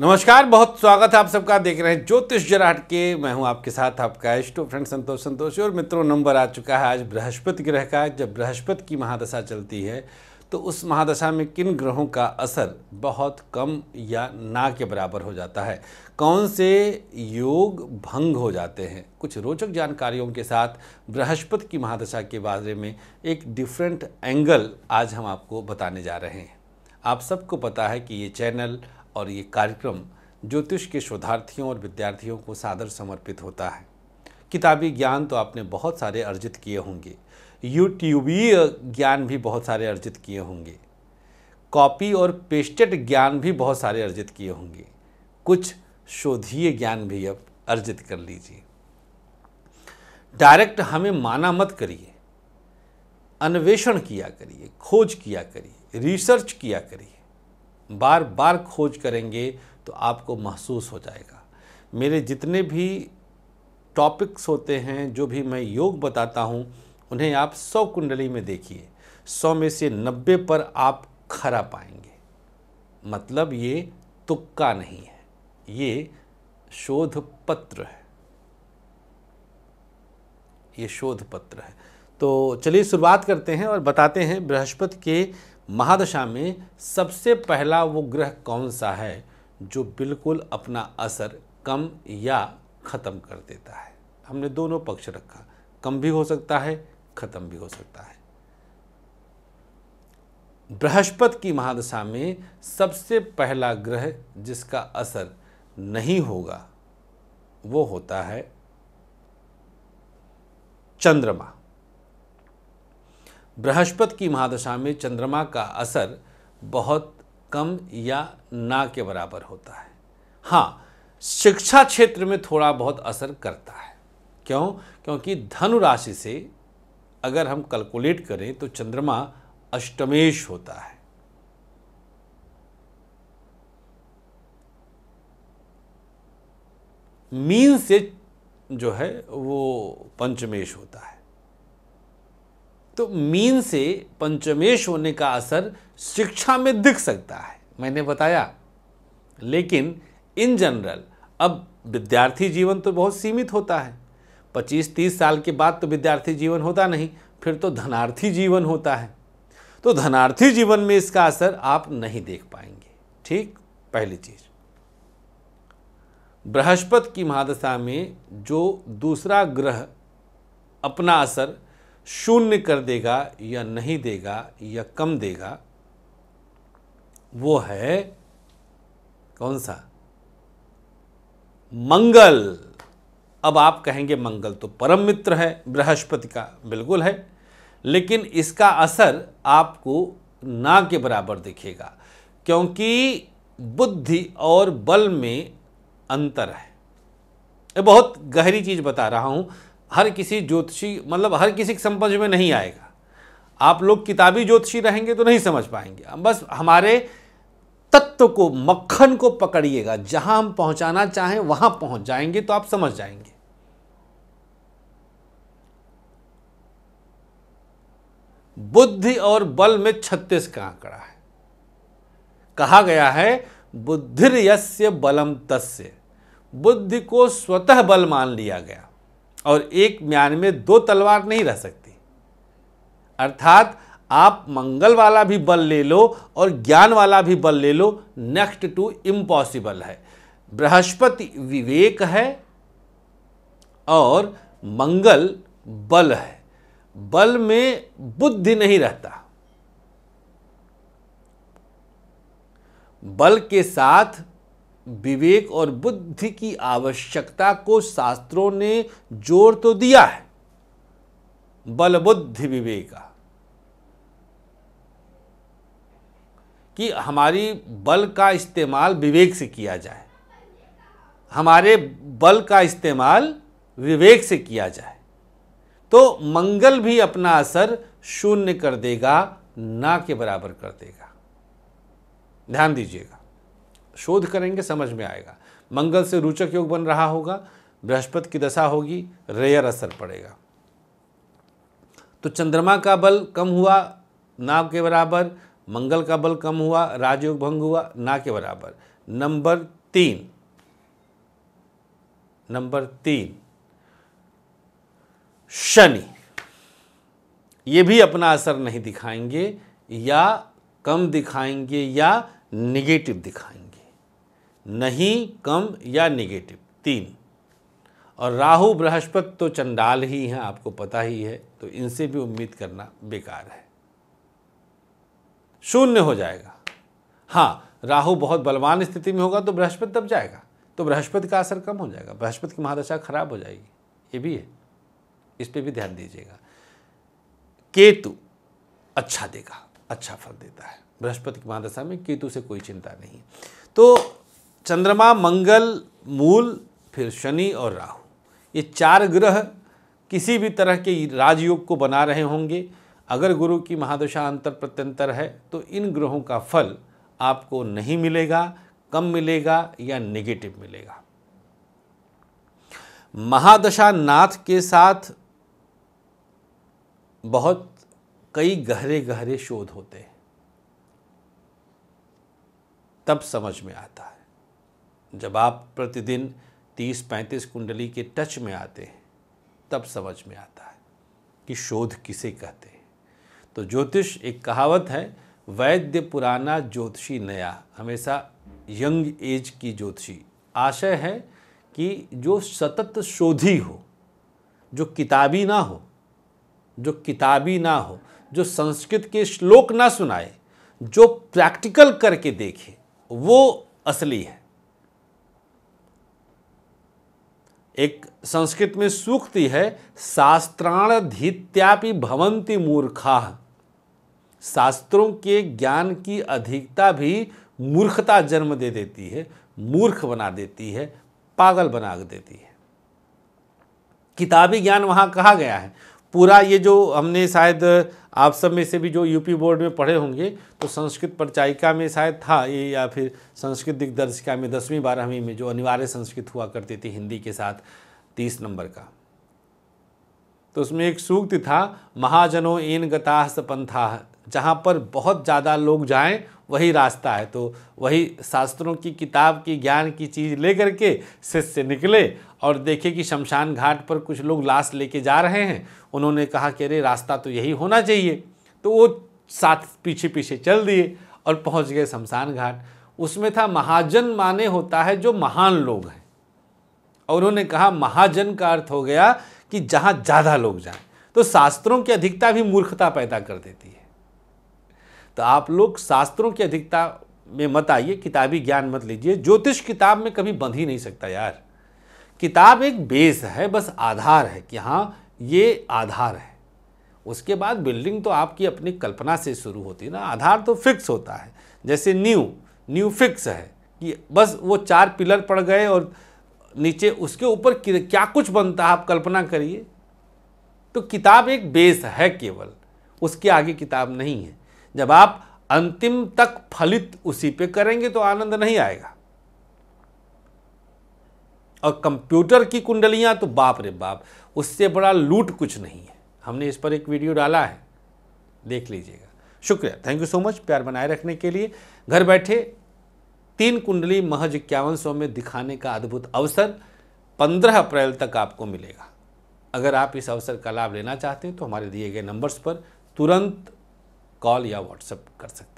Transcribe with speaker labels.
Speaker 1: नमस्कार बहुत स्वागत है आप सबका देख रहे हैं ज्योतिष जराट के मैं हूं आपके साथ आपका इष्टो फ्रेंड संतोष संतोषी और मित्रों नंबर आ चुका है आज बृहस्पति ग्रह का जब बृहस्पति की महादशा चलती है तो उस महादशा में किन ग्रहों का असर बहुत कम या ना के बराबर हो जाता है कौन से योग भंग हो जाते हैं कुछ रोचक जानकारियों के साथ बृहस्पति की महादशा के बारे में एक डिफरेंट एंगल आज हम आपको बताने जा रहे हैं आप सबको पता है कि ये चैनल और ये कार्यक्रम ज्योतिष के शोधार्थियों और विद्यार्थियों को सादर समर्पित होता है किताबी ज्ञान तो आपने बहुत सारे अर्जित किए होंगे यूट्यूबी ज्ञान भी बहुत सारे अर्जित किए होंगे कॉपी और पेस्टेड ज्ञान भी बहुत सारे अर्जित किए होंगे कुछ शोधीय ज्ञान भी अब अर्जित कर लीजिए डायरेक्ट हमें माना मत करिए अन्वेषण किया करिए खोज किया करिए रिसर्च किया करिए बार बार खोज करेंगे तो आपको महसूस हो जाएगा मेरे जितने भी टॉपिक्स होते हैं जो भी मैं योग बताता हूँ उन्हें आप सौ कुंडली में देखिए सौ में से नब्बे पर आप खरा पाएंगे मतलब ये तुक्का नहीं है ये शोध पत्र है ये शोध पत्र है तो चलिए शुरुआत करते हैं और बताते हैं बृहस्पति के महादशा में सबसे पहला वो ग्रह कौन सा है जो बिल्कुल अपना असर कम या ख़त्म कर देता है हमने दोनों पक्ष रखा कम भी हो सकता है ख़त्म भी हो सकता है बृहस्पति की महादशा में सबसे पहला ग्रह जिसका असर नहीं होगा वो होता है चंद्रमा बृहस्पति की महादशा में चंद्रमा का असर बहुत कम या ना के बराबर होता है हाँ शिक्षा क्षेत्र में थोड़ा बहुत असर करता है क्यों क्योंकि धनु राशि से अगर हम कैलकुलेट करें तो चंद्रमा अष्टमेश होता है मीन से जो है वो पंचमेश होता है तो मीन से पंचमेश होने का असर शिक्षा में दिख सकता है मैंने बताया लेकिन इन जनरल अब विद्यार्थी जीवन तो बहुत सीमित होता है 25-30 साल के बाद तो विद्यार्थी जीवन होता नहीं फिर तो धनार्थी जीवन होता है तो धनार्थी जीवन में इसका असर आप नहीं देख पाएंगे ठीक पहली चीज बृहस्पति की महादशा में जो दूसरा ग्रह अपना असर शून्य कर देगा या नहीं देगा या कम देगा वो है कौन सा मंगल अब आप कहेंगे मंगल तो परम मित्र है बृहस्पति का बिल्कुल है लेकिन इसका असर आपको ना के बराबर दिखेगा क्योंकि बुद्धि और बल में अंतर है ये बहुत गहरी चीज़ बता रहा हूं हर किसी ज्योतिषी मतलब हर किसी के समझ में नहीं आएगा आप लोग किताबी ज्योतिषी रहेंगे तो नहीं समझ पाएंगे बस हमारे तत्व को मक्खन को पकड़िएगा जहां हम पहुंचाना चाहें वहां पहुंच जाएंगे तो आप समझ जाएंगे बुद्धि और बल में छत्तीस का आंकड़ा है कहा गया है बुद्धिर्यस्य बलम तस्य बुद्धि को स्वतः बल मान लिया गया और एक म्यान में दो तलवार नहीं रह सकती अर्थात आप मंगल वाला भी बल ले लो और ज्ञान वाला भी बल ले लो नेक्स्ट टू इम्पॉसिबल है बृहस्पति विवेक है और मंगल बल है बल में बुद्धि नहीं रहता बल के साथ विवेक और बुद्धि की आवश्यकता को शास्त्रों ने जोर तो दिया है बल बुद्धि विवेका कि हमारी बल का इस्तेमाल विवेक से किया जाए हमारे बल का इस्तेमाल विवेक से किया जाए तो मंगल भी अपना असर शून्य कर देगा ना के बराबर कर देगा ध्यान दीजिएगा शोध करेंगे समझ में आएगा मंगल से रोचक योग बन रहा होगा बृहस्पति की दशा होगी रेयर असर पड़ेगा तो चंद्रमा का बल कम हुआ नाव के बराबर मंगल का बल कम हुआ राजयोग भंग हुआ ना के बराबर नंबर तीन नंबर तीन शनि ये भी अपना असर नहीं दिखाएंगे या कम दिखाएंगे या निगेटिव दिखाएंगे नहीं कम या निगेटिव तीन और राहु बृहस्पति तो चंडाल ही हैं आपको पता ही है तो इनसे भी उम्मीद करना बेकार है शून्य हो जाएगा हाँ राहु बहुत बलवान स्थिति में होगा तो बृहस्पति दब जाएगा तो बृहस्पति का असर कम हो जाएगा बृहस्पति की महादशा खराब हो जाएगी ये भी है इस पर भी ध्यान दीजिएगा केतु अच्छा देगा अच्छा फल देता है बृहस्पति की महादशा में केतु से कोई चिंता नहीं तो चंद्रमा मंगल मूल फिर शनि और राहु ये चार ग्रह किसी भी तरह के राजयोग को बना रहे होंगे अगर गुरु की महादशा अंतर प्रत्यंतर है तो इन ग्रहों का फल आपको नहीं मिलेगा कम मिलेगा या नेगेटिव मिलेगा महादशा नाथ के साथ बहुत कई गहरे गहरे शोध होते हैं तब समझ में आता है जब आप प्रतिदिन 30-35 कुंडली के टच में आते हैं तब समझ में आता है कि शोध किसे कहते हैं तो ज्योतिष एक कहावत है वैद्य पुराना ज्योतिषी नया हमेशा यंग एज की ज्योतिषी आशय है कि जो सतत शोधी हो जो किताबी ना हो जो किताबी ना हो जो संस्कृत के श्लोक ना सुनाए जो प्रैक्टिकल करके देखे वो असली है एक संस्कृत में सूक्ति है शास्त्राण धीत्यापि भवंती मूर्खा शास्त्रों के ज्ञान की अधिकता भी मूर्खता जन्म दे देती है मूर्ख बना देती है पागल बना देती है किताबी ज्ञान वहां कहा गया है पूरा ये जो हमने शायद आप सब में से भी जो यूपी बोर्ड में पढ़े होंगे तो संस्कृत परिचायिका में शायद था ये या फिर संस्कृत दिग्दर्शिका में दसवीं बारहवीं में जो अनिवार्य संस्कृत हुआ करती थी हिंदी के साथ तीस नंबर का तो उसमें एक सूक्त था महाजनो एन गता पंथा जहाँ पर बहुत ज़्यादा लोग जाएं वही रास्ता है तो वही शास्त्रों की किताब की ज्ञान की चीज़ ले करके शिष्य निकले और देखे कि शमशान घाट पर कुछ लोग लाश लेके जा रहे हैं उन्होंने कहा कि अरे रास्ता तो यही होना चाहिए तो वो साथ पीछे पीछे चल दिए और पहुंच गए शमशान घाट उसमें था महाजन माने होता है जो महान लोग हैं और उन्होंने कहा महाजन का अर्थ हो गया कि जहाँ ज़्यादा लोग जाएं तो शास्त्रों की अधिकता भी मूर्खता पैदा कर देती है तो आप लोग शास्त्रों की अधिकता में मत आइए किताबी ज्ञान मत लीजिए ज्योतिष किताब में कभी बंध ही नहीं सकता यार किताब एक बेस है बस आधार है कि हाँ ये आधार है उसके बाद बिल्डिंग तो आपकी अपनी कल्पना से शुरू होती है ना आधार तो फिक्स होता है जैसे न्यू न्यू फिक्स है कि बस वो चार पिलर पड़ गए और नीचे उसके ऊपर क्या कुछ बनता है आप कल्पना करिए तो किताब एक बेस है केवल उसके आगे किताब नहीं है जब आप अंतिम तक फलित उसी पे करेंगे तो आनंद नहीं आएगा और कंप्यूटर की कुंडलियां तो बाप रे बाप उससे बड़ा लूट कुछ नहीं है हमने इस पर एक वीडियो डाला है देख लीजिएगा शुक्रिया थैंक यू सो मच प्यार बनाए रखने के लिए घर बैठे तीन कुंडली महज इक्यावन सौ में दिखाने का अद्भुत अवसर पंद्रह अप्रैल तक आपको मिलेगा अगर आप इस अवसर का लाभ लेना चाहते हैं तो हमारे दिए गए नंबर्स पर तुरंत कॉल या व्हाट्सएप कर सकते हैं